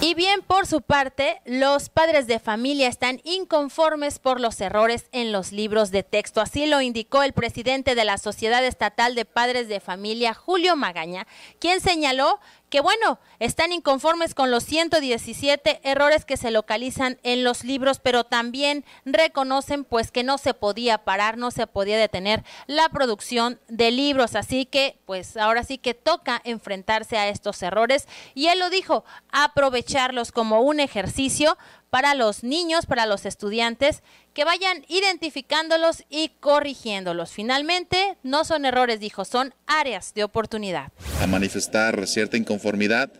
Y bien, por su parte, los padres de familia están inconformes por los errores en los libros de texto. Así lo indicó el presidente de la Sociedad Estatal de Padres de Familia, Julio Magaña, quien señaló que bueno, están inconformes con los 117 errores que se localizan en los libros, pero también reconocen pues que no se podía parar, no se podía detener la producción de libros, así que pues ahora sí que toca enfrentarse a estos errores y él lo dijo, aprovecharlos como un ejercicio para los niños, para los estudiantes que vayan identificándolos y corrigiéndolos. Finalmente, no son errores, dijo, son áreas de oportunidad. A manifestar cierta inconformidad.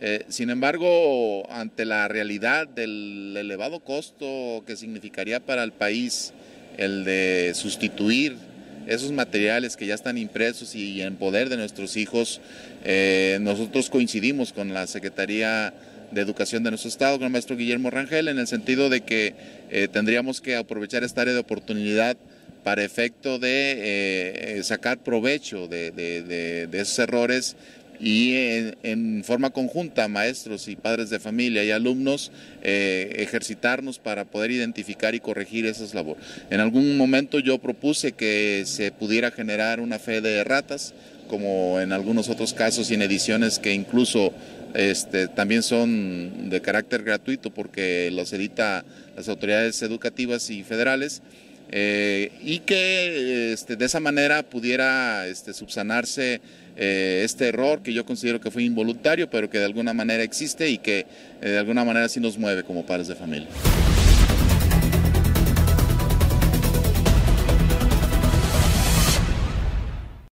Eh, sin embargo, ante la realidad del elevado costo que significaría para el país el de sustituir esos materiales que ya están impresos y en poder de nuestros hijos, eh, nosotros coincidimos con la Secretaría de Educación de nuestro Estado, con el maestro Guillermo Rangel, en el sentido de que eh, tendríamos que aprovechar esta área de oportunidad para efecto de eh, eh, sacar provecho de, esos errores y en, forma conjunta, maestros y padres de familia y alumnos, ejercitarnos para poder identificar y corregir esas labores. En algún momento yo propuse que se pudiera generar una fe de ratas, como en algunos otros casos y en ediciones que incluso este, también son de carácter gratuito porque los edita las autoridades educativas y federales. Eh, y que este, de esa manera pudiera este, subsanarse eh, este error que yo considero que fue involuntario, pero que de alguna manera existe y que eh, de alguna manera sí nos mueve como padres de familia.